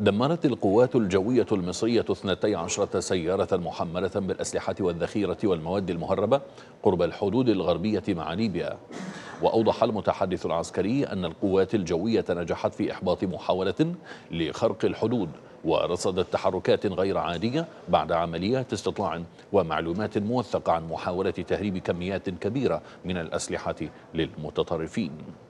دمرت القوات الجوية المصرية 12 سيارة محملة بالأسلحة والذخيرة والمواد المهربة قرب الحدود الغربية مع ليبيا وأوضح المتحدث العسكري أن القوات الجوية نجحت في إحباط محاولة لخرق الحدود ورصدت تحركات غير عادية بعد عمليات استطلاع ومعلومات موثقة عن محاولة تهريب كميات كبيرة من الأسلحة للمتطرفين